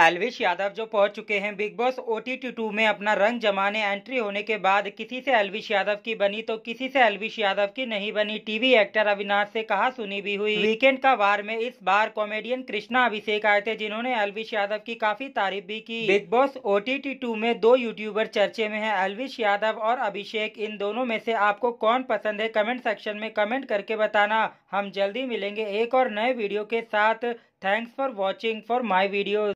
एलविश यादव जो पहुंच चुके हैं Bigg Boss O T two में अपना रंग जमाने एंट्री होने के बाद किसी से एलविश यादव की बनी तो किसी से एलविश यादव की नहीं बनी टीवी एक्टर अविनाश से कहा सुनी भी हुई वीकेंड का वार में इस बार कॉमेडियन कृष्णा अभिषेक आए थे जिन्होंने एलविश यादव की काफी तारीफ भी की बिग बॉस ओ टू में दो यूट्यूबर चर्चे में है एलविश यादव और अभिषेक इन दोनों में से आपको कौन पसंद है कमेंट सेक्शन में कमेंट करके बताना हम जल्दी मिलेंगे एक और नए वीडियो के साथ thanks for watching for my video